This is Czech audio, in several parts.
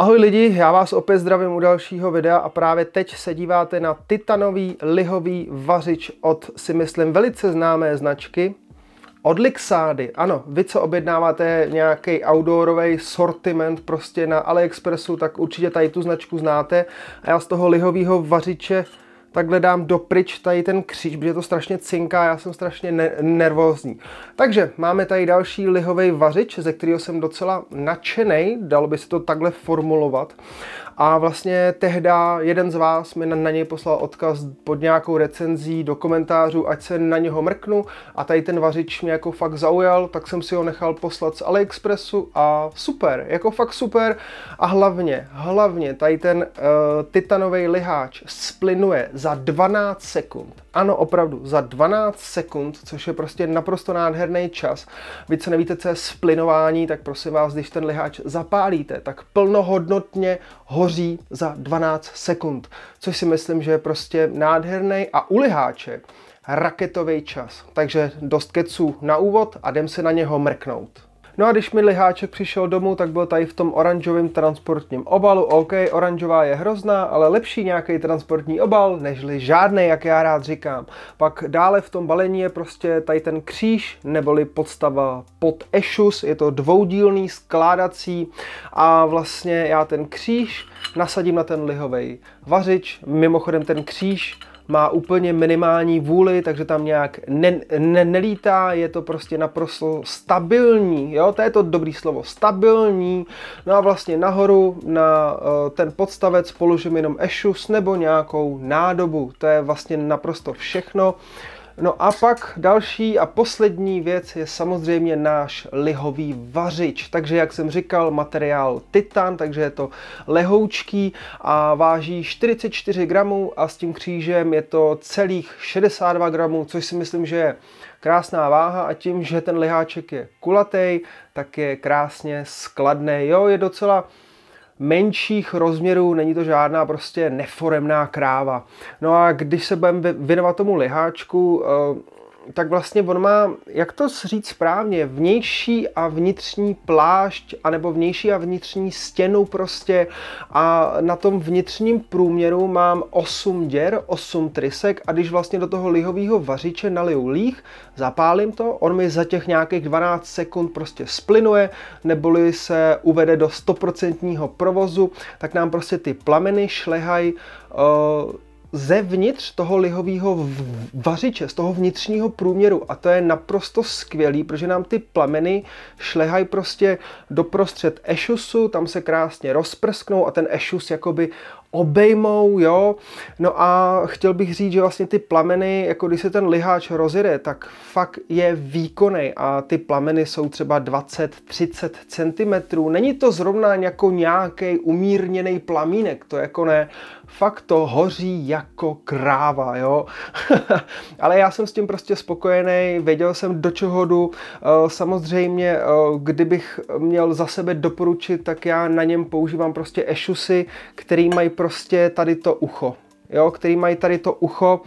Ahoj lidi, já vás opět zdravím u dalšího videa a právě teď se díváte na titanový lihový vařič od si myslím velice známé značky od Lixády. Ano, vy co objednáváte nějaký outdoorový sortiment prostě na AliExpressu, tak určitě tady tu značku znáte a já z toho lihového vařiče takhle dám dopryč tady ten kříž, protože to strašně cinká, já jsem strašně ne- nervózní. Takže máme tady další lihový vařič, ze kterého jsem docela nadšený, dalo by se to takhle formulovat. A vlastně tehda jeden z vás mi na, na něj poslal odkaz pod nějakou recenzí do komentářů, ať se na něho mrknu a tady ten vařič mě jako fakt zaujal, tak jsem si ho nechal poslat z AliExpressu a super, jako fakt super a hlavně, hlavně tady ten uh, eh, titanový liháč splinuje za 12 sekund. Ano, opravdu, za 12 sekund, což je prostě naprosto nádherný čas. Vy co nevíte, co je splinování, tak prosím vás, když ten liháč zapálíte, tak plnohodnotně hoří hoří za 12 sekund, což si myslím, že je prostě nádherný a uliháče raketový čas. Takže dost keců na úvod a jdem se na něho mrknout. No a když mi liháček přišel domů, tak byl tady v tom oranžovém transportním obalu. OK, oranžová je hrozná, ale lepší nějaký transportní obal, nežli žádný, jak já rád říkám. Pak dále v tom balení je prostě tady ten kříž, neboli podstava pod ešus, je to dvoudílný skládací a vlastně já ten kříž nasadím na ten lihovej vařič. Mimochodem ten kříž má úplně minimální vůli, takže tam nějak ne, ne, nelítá, je to prostě naprosto stabilní, jo, to je to dobrý slovo, stabilní, no a vlastně nahoru na uh, ten podstavec položím jenom ešus nebo nějakou nádobu, to je vlastně naprosto všechno. No a pak další a poslední věc je samozřejmě náš lihový vařič. Takže jak jsem říkal, materiál titan, takže je to lehoučký a váží 44 gramů a s tím křížem je to celých 62 gramů, což si myslím, že je krásná váha a tím, že ten liháček je kulatý, tak je krásně skladný. Jo, je docela menších rozměrů, není to žádná prostě neforemná kráva. No a když se budeme věnovat tomu liháčku, eh, tak vlastně on má, jak to říct správně, vnější a vnitřní plášť, anebo vnější a vnitřní stěnu prostě a na tom vnitřním průměru mám 8 děr, 8 trysek a když vlastně do toho lihového vařiče naliju líh, zapálím to, on mi za těch nějakých 12 sekund prostě splinuje, neboli se uvede do 100% provozu, tak nám prostě ty plameny šlehají uh, zevnitř toho lihového vařiče, z toho vnitřního průměru a to je naprosto skvělý, protože nám ty plameny šlehají prostě doprostřed ešusu, tam se krásně rozprsknou a ten ešus jakoby obejmou, jo. No a chtěl bych říct, že vlastně ty plameny, jako když se ten liháč rozjede, tak fakt je výkonný a ty plameny jsou třeba 20-30 cm. Není to zrovna jako nějaký umírněný plamínek, to jako ne. Fakt to hoří jako kráva, jo. Ale já jsem s tím prostě spokojený, věděl jsem do čeho jdu. Eh, samozřejmě, eh, kdybych měl za sebe doporučit, tak já na něm používám prostě ešusy, který mají prostě tady to ucho. Jo, který mají tady to ucho,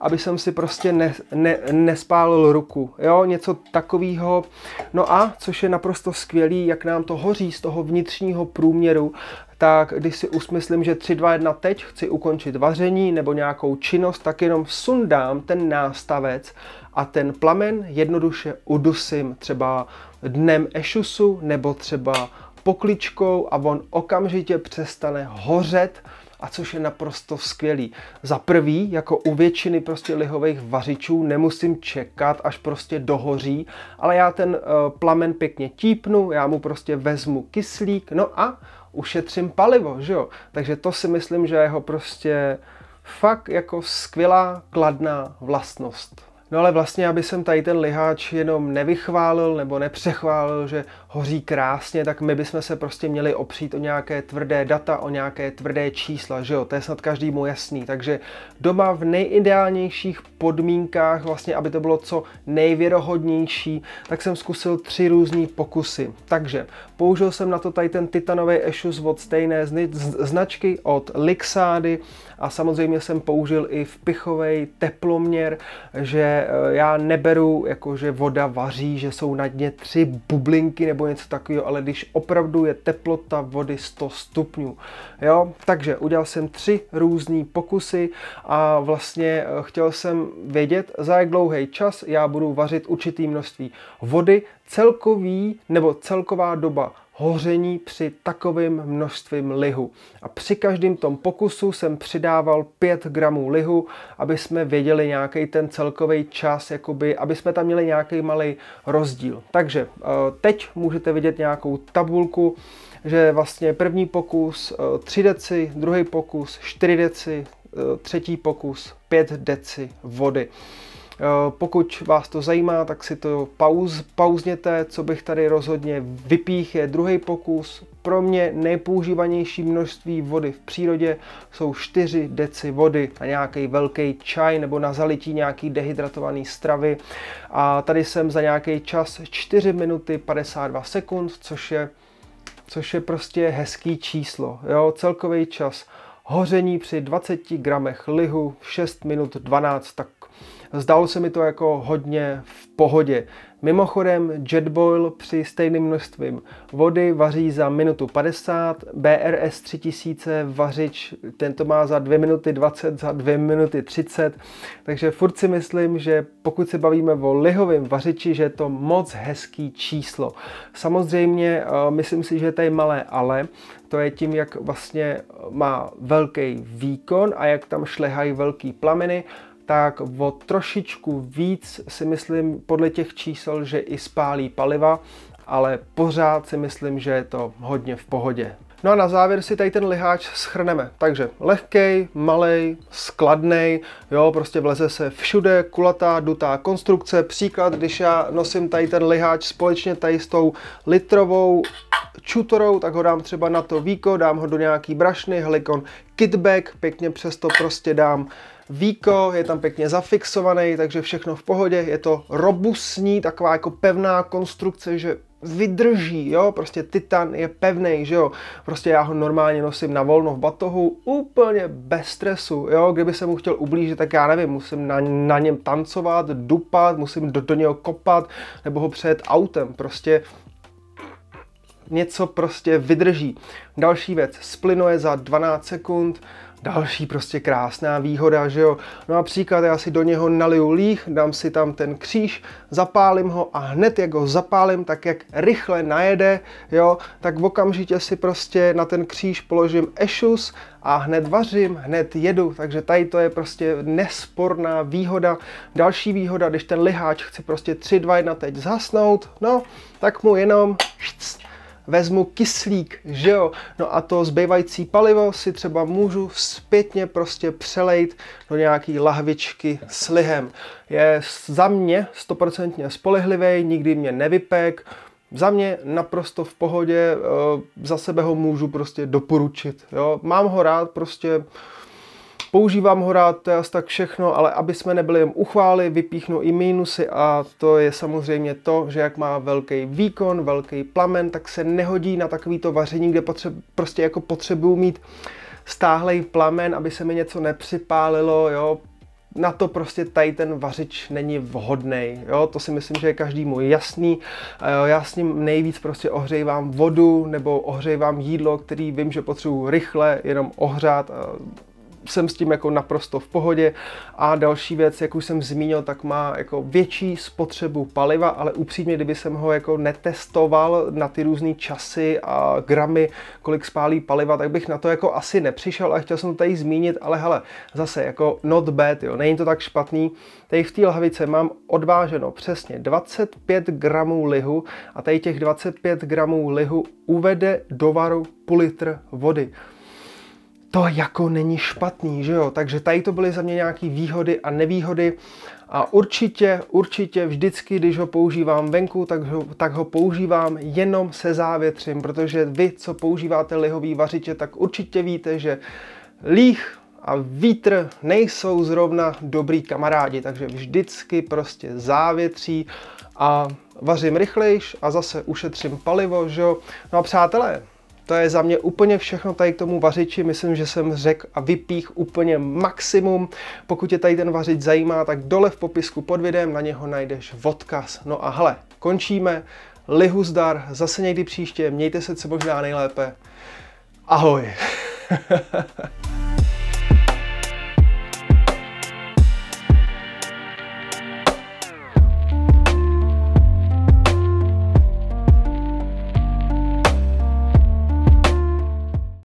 aby jsem si prostě ne, ne, nespálil ruku. Jo, něco takového. No a, což je naprosto skvělý, jak nám to hoří z toho vnitřního průměru, tak když si usmyslím, že 3, 2, 1 teď chci ukončit vaření nebo nějakou činnost, tak jenom sundám ten nástavec a ten plamen jednoduše udusím třeba dnem ešusu nebo třeba pokličkou a on okamžitě přestane hořet, a což je naprosto skvělý. Za prvý, jako u většiny prostě lihových vařičů, nemusím čekat, až prostě dohoří, ale já ten uh, plamen pěkně típnu, já mu prostě vezmu kyslík, no a ušetřím palivo, že jo? Takže to si myslím, že jeho prostě fakt jako skvělá kladná vlastnost. No ale vlastně, aby jsem tady ten liháč jenom nevychválil nebo nepřechválil, že hoří krásně, tak my bychom se prostě měli opřít o nějaké tvrdé data, o nějaké tvrdé čísla, že jo, to je snad každému jasný, takže doma v nejideálnějších podmínkách, vlastně aby to bylo co nejvěrohodnější, tak jsem zkusil tři různé pokusy. Takže použil jsem na to tady ten titanový ešus od stejné značky od Lixády a samozřejmě jsem použil i vpichový teploměr, že e, já neberu jako, že voda vaří, že jsou na dně tři bublinky nebo nebo něco takového, ale když opravdu je teplota vody 100 stupňů. Jo? Takže udělal jsem tři různé pokusy a vlastně eh, chtěl jsem vědět, za jak dlouhý čas já budu vařit určitý množství vody, celkový nebo celková doba hoření při takovém množství lihu. A při každém tom pokusu jsem přidával 5 gramů lihu, aby jsme věděli nějaký ten celkový čas, jakoby, aby jsme tam měli nějaký malý rozdíl. Takže eh, teď můžete vidět nějakou tabulku, že vlastně první pokus 3 eh, deci, druhý pokus 4 deci, eh, třetí pokus 5 deci vody. Eh, pokud vás to zajímá, tak si to pauz, pauzněte, co bych tady rozhodně vypích je druhý pokus. Pro mě nejpoužívanější množství vody v přírodě jsou 4 deci vody na nějaký velký čaj nebo na zalití nějaký dehydratovaný stravy. A tady jsem za nějaký čas 4 minuty 52 sekund, což je, což je prostě hezký číslo. Jo? Celkový čas hoření při 20 gramech lihu 6 minut 12, tak zdálo se mi to jako hodně v pohodě. Mimochodem Jetboil při stejným množstvím vody vaří za minutu 50, BRS 3000 vařič, tento má za 2 minuty 20, za 2 minuty 30, takže furt si myslím, že pokud se bavíme o lihovém vařiči, že je to moc hezký číslo. Samozřejmě eh, myslím si, že je malé ale, to je tím, jak vlastně má velký výkon a jak tam šlehají velký plameny, tak o trošičku víc si myslím podle těch čísel, že i spálí paliva, ale pořád si myslím, že je to hodně v pohodě. No a na závěr si tady ten liháč schrneme. Takže lehkej, malej, skladnej, jo, prostě vleze se všude, kulatá, dutá konstrukce. Příklad, když já nosím tady ten liháč společně tady s tou litrovou čutorou, tak ho dám třeba na to víko, dám ho do nějaký brašny, helikon kitback, pěkně přes to prostě dám víko, je tam pěkně zafixovaný, takže všechno v pohodě, je to robustní, taková jako pevná konstrukce, že vydrží, jo, prostě titan je pevný, že jo, prostě já ho normálně nosím na volno v batohu, úplně bez stresu, jo, kdyby se mu chtěl ublížit, tak já nevím, musím na, na něm tancovat, dupat, musím do, do něho kopat, nebo ho před autem, prostě něco prostě vydrží. Další věc, splinuje za 12 sekund, další prostě krásná výhoda, že jo. No a příklad, já si do něho naliju líh, dám si tam ten kříž, zapálím ho a hned jak ho zapálím, tak jak rychle najede, jo, tak v okamžitě si prostě na ten kříž položím ešus a hned vařím, hned jedu, takže tady to je prostě nesporná výhoda. Další výhoda, když ten liháč chce prostě 3, 2, 1 teď zhasnout, no, tak mu jenom vezmu kyslík, že jo? No a to zbývající palivo si třeba můžu zpětně prostě přelejt do nějaký lahvičky s lihem. Je za mě stoprocentně spolehlivý, nikdy mě nevypek, za mě naprosto v pohodě, eh, za sebe ho můžu prostě doporučit. Jo? Mám ho rád prostě Používám ho rád, to je asi tak všechno, ale aby jsme nebyli jen uchvály, vypíchnu i mínusy a to je samozřejmě to, že jak má velký výkon, velký plamen, tak se nehodí na takovýto vaření, kde potřeb, prostě jako potřebuju mít stáhlej plamen, aby se mi něco nepřipálilo, jo, na to prostě tady ten vařič není vhodný. Jo? To si myslím, že je každému jasný. Já s ním nejvíc prostě ohřejvám vodu nebo ohřejvám jídlo, který vím, že potřebuji rychle jenom ohřát jsem s tím jako naprosto v pohodě. A další věc, jak už jsem zmínil, tak má jako větší spotřebu paliva, ale upřímně, kdyby jsem ho jako netestoval na ty různé časy a gramy, kolik spálí paliva, tak bych na to jako asi nepřišel a chtěl jsem to tady zmínit, ale hele, zase jako not bad, jo, není to tak špatný. Tady v té lahavice mám odváženo přesně 25 gramů lihu a tady těch 25 gramů lihu uvede do varu půl litr vody to jako není špatný, že jo? Takže tady to byly za mě nějaké výhody a nevýhody. A určitě, určitě vždycky, když ho používám venku, tak ho, tak ho používám jenom se závětřím, protože vy, co používáte lihový vařiče, tak určitě víte, že líh a vítr nejsou zrovna dobrý kamarádi, takže vždycky prostě závětří a vařím rychlejš a zase ušetřím palivo, že jo? No a přátelé, to je za mě úplně všechno tady k tomu vařiči. Myslím, že jsem řekl a vypích úplně maximum. Pokud tě tady ten vařič zajímá, tak dole v popisku pod videem na něho najdeš odkaz. No a hele, končíme. Lihu zdar, zase někdy příště, mějte se co možná nejlépe. Ahoj!